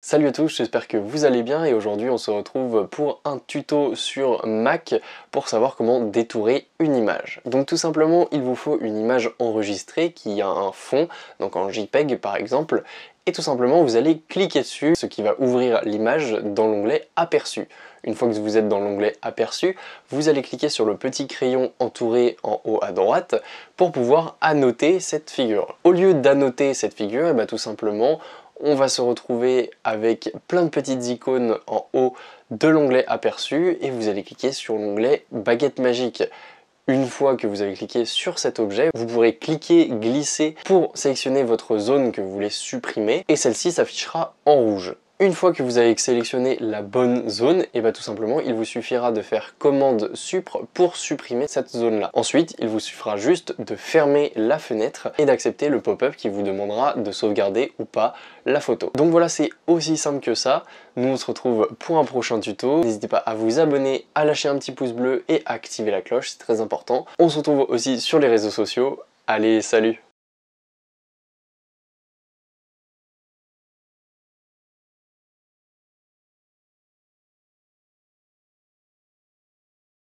Salut à tous, j'espère que vous allez bien et aujourd'hui on se retrouve pour un tuto sur Mac pour savoir comment détourer une image. Donc tout simplement il vous faut une image enregistrée qui a un fond, donc en JPEG par exemple, et tout simplement vous allez cliquer dessus, ce qui va ouvrir l'image dans l'onglet aperçu. Une fois que vous êtes dans l'onglet aperçu, vous allez cliquer sur le petit crayon entouré en haut à droite pour pouvoir annoter cette figure. Au lieu d'annoter cette figure, eh ben, tout simplement on va se retrouver avec plein de petites icônes en haut de l'onglet aperçu et vous allez cliquer sur l'onglet baguette magique. Une fois que vous avez cliqué sur cet objet, vous pourrez cliquer, glisser pour sélectionner votre zone que vous voulez supprimer et celle-ci s'affichera en rouge. Une fois que vous avez sélectionné la bonne zone, et eh bien tout simplement, il vous suffira de faire commande supr pour supprimer cette zone-là. Ensuite, il vous suffira juste de fermer la fenêtre et d'accepter le pop-up qui vous demandera de sauvegarder ou pas la photo. Donc voilà, c'est aussi simple que ça. Nous, on se retrouve pour un prochain tuto. N'hésitez pas à vous abonner, à lâcher un petit pouce bleu et à activer la cloche, c'est très important. On se retrouve aussi sur les réseaux sociaux. Allez, salut